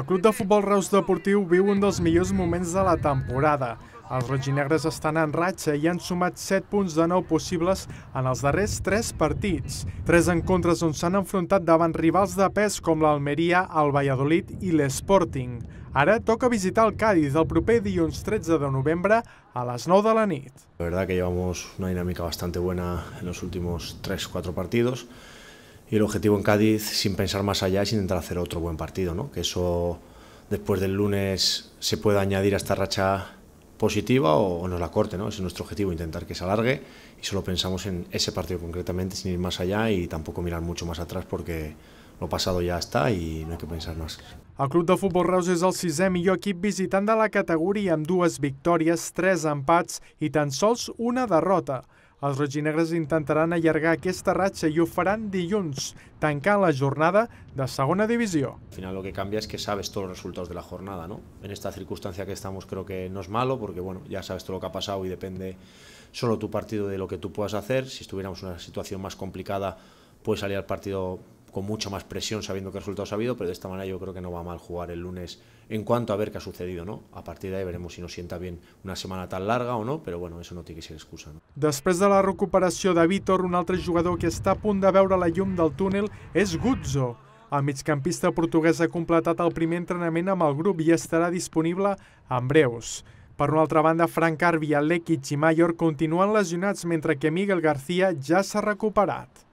El club de futbol Reus Deportiu viu un dels millors moments de la temporada. Els rojinegres estan en ratxa i han sumat 7 punts de 9 possibles en els darrers 3 partits. 3 encontres on s'han enfrontat davant rivals de pes com l'Almeria, el Valladolid i l'Sporting. Ara toca visitar el Cádiz el proper dilluns 13 de novembre a les 9 de la nit. La verdad que llevamos una dinámica bastante buena en los últimos 3-4 partidos y el objetivo en Cádiz, sin pensar más allá, es intentar hacer otro buen partido, ¿no? que eso después del lunes se pueda añadir a esta racha positiva o, nos la corte, ¿no? Ese es nuestro objetivo, intentar que se alargue y solo pensamos en ese partido concretamente sin ir más allá y tampoco mirar mucho más atrás porque lo pasado ya está y no hay que pensar más. El Club de Futbol Reus és el sisè millor equip visitant de la categoria amb dues victòries, tres empats i tan sols una derrota. Los rojinegros intentarán allargar esta racha y ho de dilluns, tancar la jornada de segunda división. Al final lo que cambia es que sabes todos los resultados de la jornada, ¿no? En esta circunstancia que estamos creo que no es malo porque, bueno, ya sabes todo lo que ha pasado y depende solo tu partido de lo que tú puedas hacer. Si estuviéramos en una situación más complicada, puedes salir al partido con mucha más presión sabiendo qué resultados ha habido, pero de esta manera yo creo que no va mal jugar el lunes en cuanto a ver qué ha sucedido, ¿no? A partir de ahí veremos si nos sienta bien una setmana tan larga o no, però bueno, eso no té que ser excusa. No? Després de la recuperació de Vítor, un altre jugador que està a punt de veure la llum del túnel és Guzzo. El migcampista portuguès ha completat el primer entrenament amb el grup i estarà disponible en breus. Per una altra banda, Frank Carvi, Alec i Chimayor continuen lesionats, mentre que Miguel García ja s'ha recuperat.